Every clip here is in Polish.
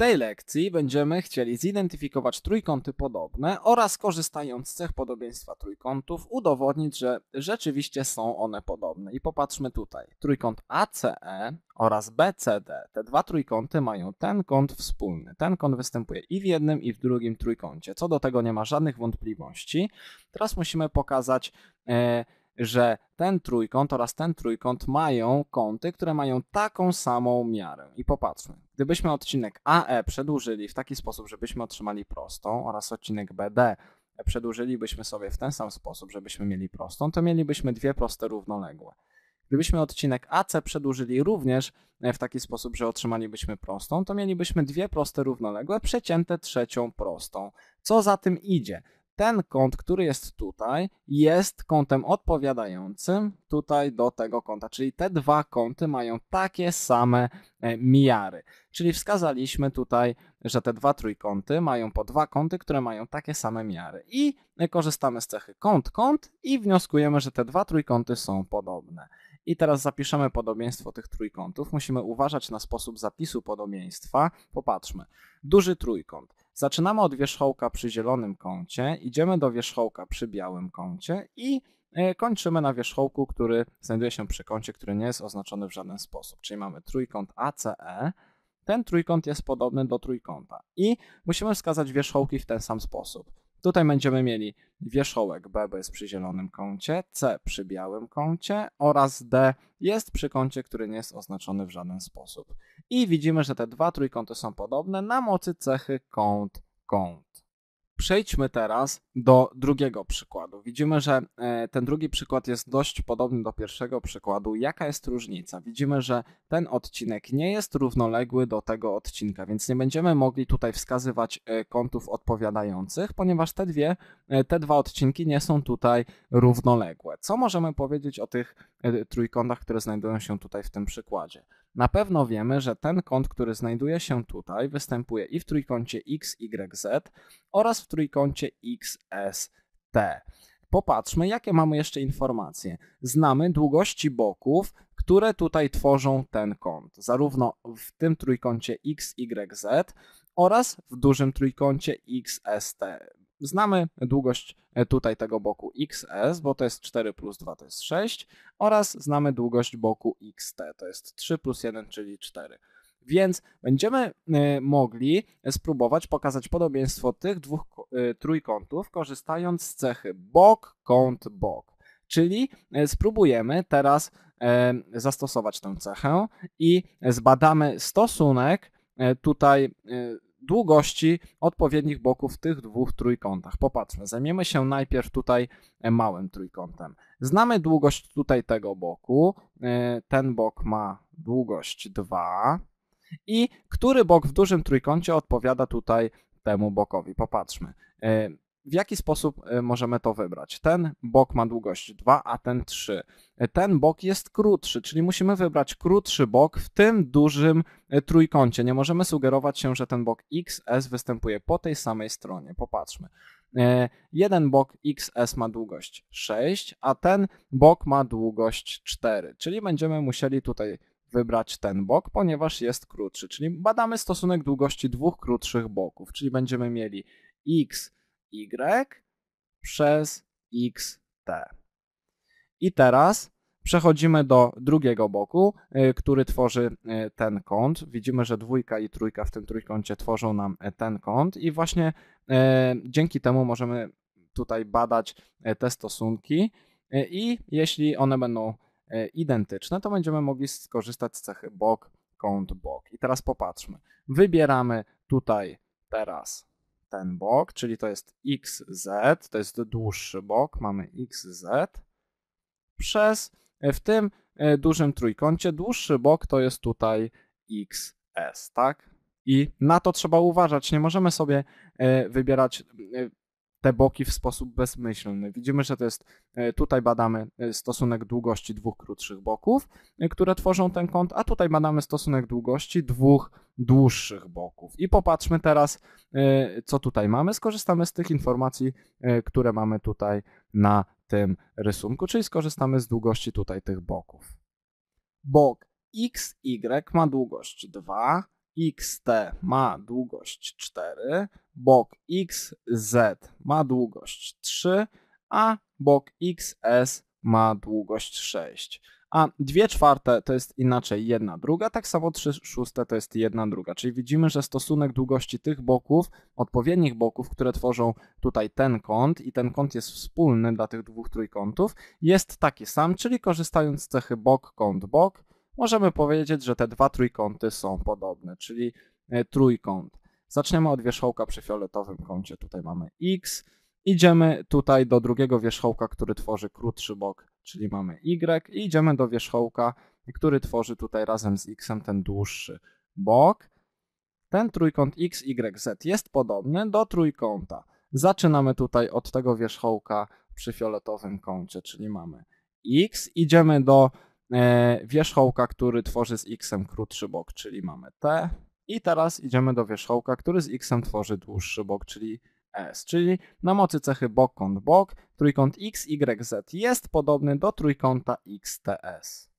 tej lekcji będziemy chcieli zidentyfikować trójkąty podobne oraz korzystając z cech podobieństwa trójkątów udowodnić, że rzeczywiście są one podobne. I popatrzmy tutaj. Trójkąt ACE oraz BCD, te dwa trójkąty mają ten kąt wspólny. Ten kąt występuje i w jednym i w drugim trójkącie. Co do tego nie ma żadnych wątpliwości. Teraz musimy pokazać... Yy, że ten trójkąt oraz ten trójkąt mają kąty, które mają taką samą miarę. I popatrzmy, gdybyśmy odcinek AE przedłużyli w taki sposób, żebyśmy otrzymali prostą oraz odcinek BD przedłużylibyśmy sobie w ten sam sposób, żebyśmy mieli prostą, to mielibyśmy dwie proste równoległe. Gdybyśmy odcinek AC przedłużyli również e, w taki sposób, że otrzymalibyśmy prostą, to mielibyśmy dwie proste równoległe przecięte trzecią prostą. Co za tym idzie? ten kąt, który jest tutaj, jest kątem odpowiadającym tutaj do tego kąta, czyli te dwa kąty mają takie same e, miary. Czyli wskazaliśmy tutaj, że te dwa trójkąty mają po dwa kąty, które mają takie same miary. I e, korzystamy z cechy kąt, kąt i wnioskujemy, że te dwa trójkąty są podobne. I teraz zapiszemy podobieństwo tych trójkątów. Musimy uważać na sposób zapisu podobieństwa. Popatrzmy. Duży trójkąt. Zaczynamy od wierzchołka przy zielonym kącie, idziemy do wierzchołka przy białym kącie i e, kończymy na wierzchołku, który znajduje się przy kącie, który nie jest oznaczony w żaden sposób. Czyli mamy trójkąt ACE. Ten trójkąt jest podobny do trójkąta i musimy wskazać wierzchołki w ten sam sposób. Tutaj będziemy mieli wierzchołek bo jest przy zielonym kącie, C przy białym kącie oraz D jest przy kącie, który nie jest oznaczony w żaden sposób. I widzimy, że te dwa trójkąty są podobne na mocy cechy kąt, kąt. Przejdźmy teraz do drugiego przykładu. Widzimy, że e, ten drugi przykład jest dość podobny do pierwszego przykładu. Jaka jest różnica? Widzimy, że ten odcinek nie jest równoległy do tego odcinka, więc nie będziemy mogli tutaj wskazywać e, kątów odpowiadających, ponieważ te, dwie, e, te dwa odcinki nie są tutaj równoległe. Co możemy powiedzieć o tych trójkątach, które znajdują się tutaj w tym przykładzie? Na pewno wiemy, że ten kąt, który znajduje się tutaj, występuje i w trójkącie XYZ oraz w trójkącie XST. Popatrzmy, jakie mamy jeszcze informacje. Znamy długości boków, które tutaj tworzą ten kąt, zarówno w tym trójkącie XYZ oraz w dużym trójkącie XST. Znamy długość e, tutaj tego boku XS, bo to jest 4 plus 2 to jest 6 oraz znamy długość boku XT, to jest 3 plus 1, czyli 4. Więc będziemy e, mogli spróbować pokazać podobieństwo tych dwóch e, trójkątów, korzystając z cechy bok, kąt, bok. Czyli spróbujemy teraz zastosować tę cechę i zbadamy stosunek tutaj długości odpowiednich boków w tych dwóch trójkątach. Popatrzmy, zajmiemy się najpierw tutaj e, małym trójkątem. Znamy długość tutaj tego boku. E, ten bok ma długość 2. I który bok w dużym trójkącie odpowiada tutaj temu bokowi? Popatrzmy. E, w jaki sposób e, możemy to wybrać? Ten bok ma długość 2, a ten 3. E, ten bok jest krótszy, czyli musimy wybrać krótszy bok w tym dużym e, trójkącie. Nie możemy sugerować się, że ten bok XS występuje po tej samej stronie. Popatrzmy. Jeden bok XS ma długość 6, a ten bok ma długość 4, czyli będziemy musieli tutaj wybrać ten bok, ponieważ jest krótszy, czyli badamy stosunek długości dwóch krótszych boków, czyli będziemy mieli X y przez xt. I teraz przechodzimy do drugiego boku, y, który tworzy y, ten kąt. Widzimy, że dwójka i trójka w tym trójkącie tworzą nam y, ten kąt i właśnie dzięki temu możemy tutaj badać te stosunki i jeśli one będą identyczne, to będziemy mogli skorzystać z cechy bok, kąt, bok. I teraz popatrzmy. Wybieramy tutaj teraz ten bok, czyli to jest XZ, to jest dłuższy bok, mamy XZ, przez e, w tym e, dużym trójkącie dłuższy bok to jest tutaj XS, tak? I na to trzeba uważać. Nie możemy sobie e, wybierać te boki w sposób bezmyślny. Widzimy, że to jest, e, tutaj badamy e, stosunek długości dwóch krótszych boków, e, które tworzą ten kąt, a tutaj badamy stosunek długości dwóch dłuższych boków. I popatrzmy teraz, co tutaj mamy. Skorzystamy z tych informacji, które mamy tutaj na tym rysunku, czyli skorzystamy z długości tutaj tych boków. Bok XY ma długość 2, XT ma długość 4, bok XZ ma długość 3, a bok XS ma długość 6. A 2 czwarte to jest inaczej jedna druga, tak samo 3 szóste to jest jedna druga. Czyli widzimy, że stosunek długości tych boków, odpowiednich boków, które tworzą tutaj ten kąt i ten kąt jest wspólny dla tych dwóch trójkątów, jest taki sam, czyli korzystając z cechy bok, kąt, bok, możemy powiedzieć, że te dwa trójkąty są podobne, czyli e, trójkąt Zaczniemy od wierzchołka przy fioletowym kącie, tutaj mamy x. Idziemy tutaj do drugiego wierzchołka, który tworzy krótszy bok, czyli mamy y. I idziemy do wierzchołka, który tworzy tutaj razem z x ten dłuższy bok. Ten trójkąt x, y, z jest podobny do trójkąta. Zaczynamy tutaj od tego wierzchołka przy fioletowym kącie, czyli mamy x. Idziemy do e, wierzchołka, który tworzy z x krótszy bok, czyli mamy t. I teraz idziemy do wierzchołka, który z x tworzy dłuższy bok, czyli S, czyli na mocy cechy bok-kąt bok, trójkąt x, y, z jest podobny do trójkąta xts.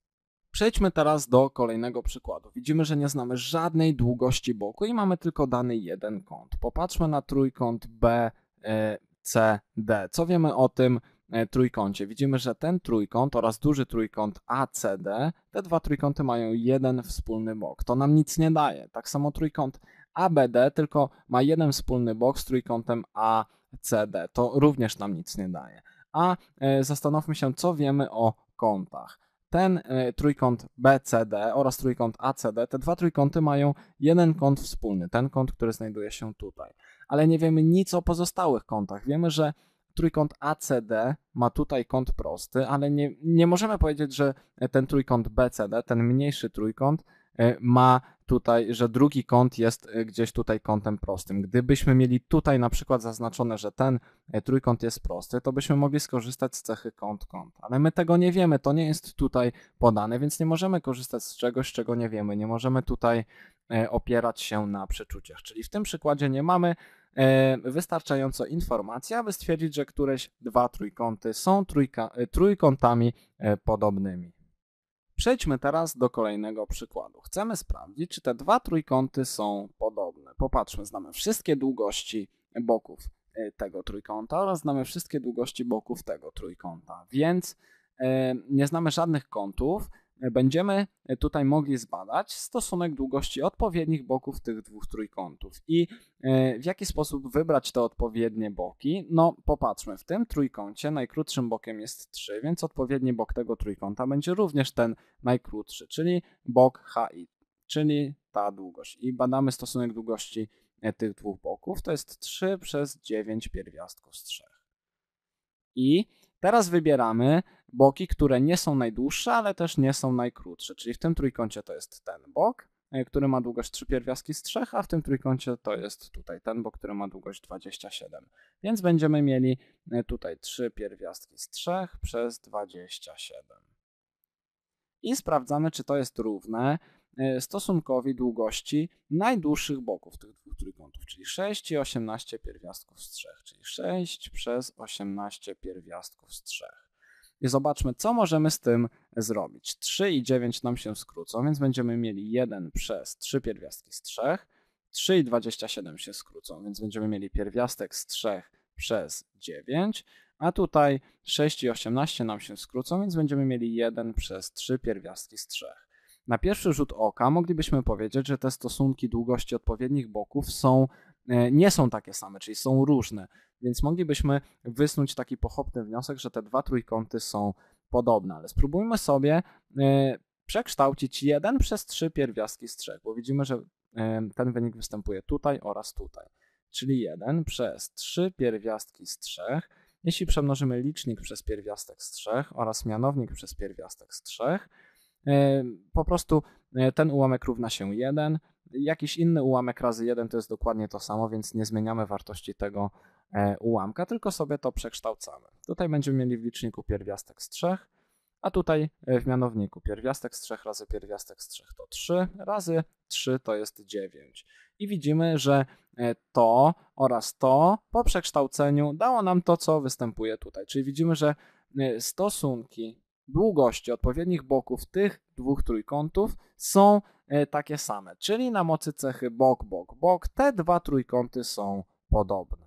Przejdźmy teraz do kolejnego przykładu. Widzimy, że nie znamy żadnej długości boku i mamy tylko dany jeden kąt. Popatrzmy na trójkąt BCD. Y, Co wiemy o tym E, trójkącie. Widzimy, że ten trójkąt oraz duży trójkąt ACD, te dwa trójkąty mają jeden wspólny bok. To nam nic nie daje. Tak samo trójkąt ABD tylko ma jeden wspólny bok z trójkątem ACD. To również nam nic nie daje. A e, zastanówmy się, co wiemy o kątach. Ten e, trójkąt BCD oraz trójkąt ACD, te dwa trójkąty mają jeden kąt wspólny, ten kąt, który znajduje się tutaj. Ale nie wiemy nic o pozostałych kątach. Wiemy, że trójkąt ACD ma tutaj kąt prosty, ale nie, nie możemy powiedzieć, że ten trójkąt BCD, ten mniejszy trójkąt, e, ma tutaj, że drugi kąt jest e, gdzieś tutaj kątem prostym. Gdybyśmy mieli tutaj na przykład zaznaczone, że ten e, trójkąt jest prosty, to byśmy mogli skorzystać z cechy kąt-kąt, ale my tego nie wiemy, to nie jest tutaj podane, więc nie możemy korzystać z czegoś, czego nie wiemy, nie możemy tutaj opierać się na przeczuciach. Czyli w tym przykładzie nie mamy E, wystarczająco informacji, aby stwierdzić, że któreś dwa trójkąty są trójka, e, trójkątami e, podobnymi. Przejdźmy teraz do kolejnego przykładu. Chcemy sprawdzić, czy te dwa trójkąty są podobne. Popatrzmy, znamy wszystkie długości boków tego trójkąta oraz znamy wszystkie długości boków tego trójkąta, więc nie znamy żadnych kątów, będziemy e, tutaj mogli zbadać stosunek długości odpowiednich boków tych dwóch trójkątów. I e, w jaki sposób wybrać te odpowiednie boki? No popatrzmy, w tym trójkącie najkrótszym bokiem jest 3, więc odpowiedni bok tego trójkąta będzie również ten najkrótszy, czyli bok HI, czyli ta długość. I badamy stosunek długości e, tych dwóch boków, to jest 3 przez 9 pierwiastków z 3. I Teraz wybieramy boki, które nie są najdłuższe, ale też nie są najkrótsze, czyli w tym trójkącie to jest ten bok, e, który ma długość 3 pierwiastki z 3, a w tym trójkącie to jest tutaj ten bok, który ma długość 27. Więc będziemy mieli e, tutaj 3 pierwiastki z 3 przez 27. I sprawdzamy, czy to jest równe E, stosunkowi długości najdłuższych boków tych dwóch trójkątów, czyli 6 i 18 pierwiastków z 3, czyli 6 przez 18 pierwiastków z 3. I zobaczmy, co możemy z tym zrobić. 3 i 9 nam się skrócą, więc będziemy mieli 1 przez 3 pierwiastki z 3. 3 i 27 się skrócą, więc będziemy mieli pierwiastek z 3 przez 9. A tutaj 6 i 18 nam się skrócą, więc będziemy mieli 1 przez 3 pierwiastki z 3. Na pierwszy rzut oka moglibyśmy powiedzieć, że te stosunki długości odpowiednich boków są, e, nie są takie same, czyli są różne, więc moglibyśmy wysnuć taki pochopny wniosek, że te dwa trójkąty są podobne, ale spróbujmy sobie e, przekształcić jeden przez trzy pierwiastki z trzech, bo widzimy, że e, ten wynik występuje tutaj oraz tutaj, czyli 1 przez 3 pierwiastki z 3. Jeśli przemnożymy licznik przez pierwiastek z 3 oraz mianownik przez pierwiastek z 3, E, po prostu e, ten ułamek równa się 1, jakiś inny ułamek razy 1 to jest dokładnie to samo, więc nie zmieniamy wartości tego e, ułamka, tylko sobie to przekształcamy. Tutaj będziemy mieli w liczniku pierwiastek z 3, a tutaj w mianowniku pierwiastek z 3 razy pierwiastek z 3 to 3, razy 3 to jest 9. I widzimy, że to oraz to po przekształceniu dało nam to, co występuje tutaj. Czyli widzimy, że stosunki długości odpowiednich boków tych dwóch trójkątów są e, takie same, czyli na mocy cechy bok, bok, bok te dwa trójkąty są podobne.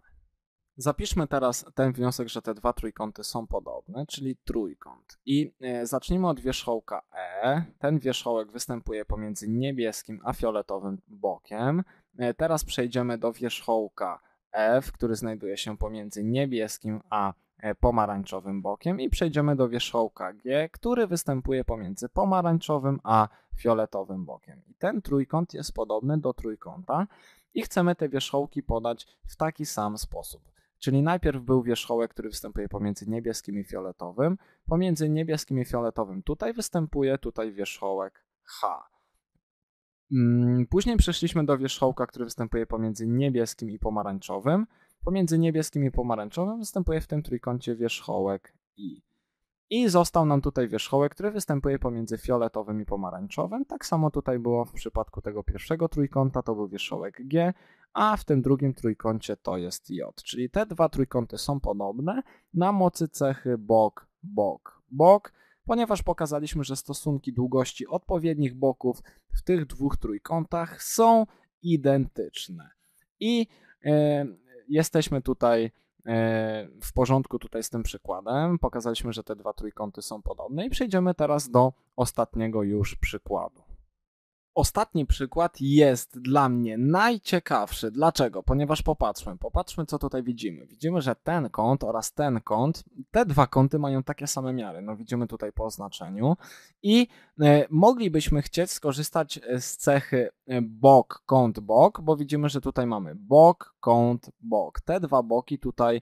Zapiszmy teraz ten wniosek, że te dwa trójkąty są podobne, czyli trójkąt. I e, zacznijmy od wierzchołka E. Ten wierzchołek występuje pomiędzy niebieskim a fioletowym bokiem. E, teraz przejdziemy do wierzchołka F, który znajduje się pomiędzy niebieskim a E, pomarańczowym bokiem i przejdziemy do wierzchołka G, który występuje pomiędzy pomarańczowym a fioletowym bokiem. I ten trójkąt jest podobny do trójkąta i chcemy te wierzchołki podać w taki sam sposób. Czyli najpierw był wierzchołek, który występuje pomiędzy niebieskim i fioletowym. Pomiędzy niebieskim i fioletowym tutaj występuje tutaj wierzchołek H. Mm, później przeszliśmy do wierzchołka, który występuje pomiędzy niebieskim i pomarańczowym. Pomiędzy niebieskim i pomarańczowym występuje w tym trójkącie wierzchołek I. I został nam tutaj wierzchołek, który występuje pomiędzy fioletowym i pomarańczowym. Tak samo tutaj było w przypadku tego pierwszego trójkąta, to był wierzchołek G, a w tym drugim trójkącie to jest J. Czyli te dwa trójkąty są podobne na mocy cechy bok, bok, bok, ponieważ pokazaliśmy, że stosunki długości odpowiednich boków w tych dwóch trójkątach są identyczne. I yy, jesteśmy tutaj e, w porządku tutaj z tym przykładem. Pokazaliśmy, że te dwa trójkąty są podobne i przejdziemy teraz do ostatniego już przykładu. Ostatni przykład jest dla mnie najciekawszy. Dlaczego? Ponieważ popatrzmy, popatrzmy co tutaj widzimy. Widzimy, że ten kąt oraz ten kąt, te dwa kąty mają takie same miary. No widzimy tutaj po oznaczeniu i e, moglibyśmy chcieć skorzystać e, z cechy e, bok, kąt, bok, bo widzimy, że tutaj mamy bok, kąt, bok. Te dwa boki tutaj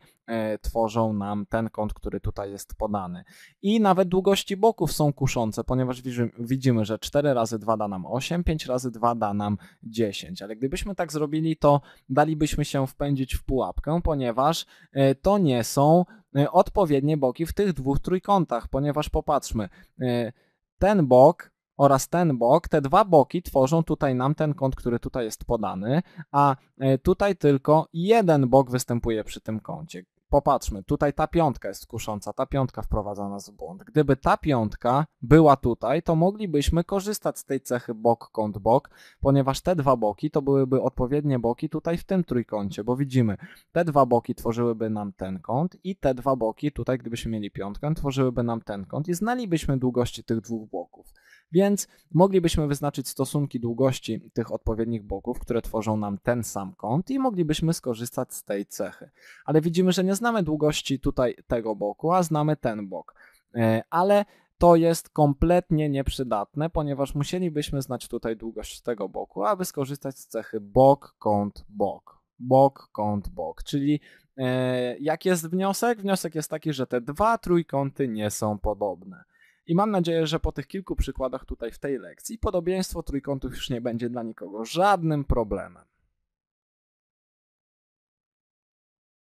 tworzą nam ten kąt, który tutaj jest podany. I nawet długości boków są kuszące, ponieważ widzimy, że 4 razy 2 da nam 8, 5 razy 2 da nam 10. Ale gdybyśmy tak zrobili, to dalibyśmy się wpędzić w pułapkę, ponieważ e, to nie są e, odpowiednie boki w tych dwóch trójkątach, ponieważ popatrzmy, e, ten bok oraz ten bok, te dwa boki tworzą tutaj nam ten kąt, który tutaj jest podany, a tutaj tylko jeden bok występuje przy tym kącie popatrzmy, tutaj ta piątka jest kusząca, ta piątka wprowadza nas w błąd. Gdyby ta piątka była tutaj, to moglibyśmy korzystać z tej cechy bok, kąt, bok, ponieważ te dwa boki to byłyby odpowiednie boki tutaj w tym trójkącie, bo widzimy, te dwa boki tworzyłyby nam ten kąt i te dwa boki tutaj, gdybyśmy mieli piątkę, tworzyłyby nam ten kąt i znalibyśmy długości tych dwóch boków. Więc moglibyśmy wyznaczyć stosunki długości tych odpowiednich boków, które tworzą nam ten sam kąt i moglibyśmy skorzystać z tej cechy. Ale widzimy, że nie znamy długości tutaj tego boku, a znamy ten bok. E, ale to jest kompletnie nieprzydatne, ponieważ musielibyśmy znać tutaj długość tego boku, aby skorzystać z cechy bok, kąt, bok. Bok, kąt, bok. Czyli e, jak jest wniosek? Wniosek jest taki, że te dwa trójkąty nie są podobne. I mam nadzieję, że po tych kilku przykładach tutaj w tej lekcji podobieństwo trójkątów już nie będzie dla nikogo żadnym problemem.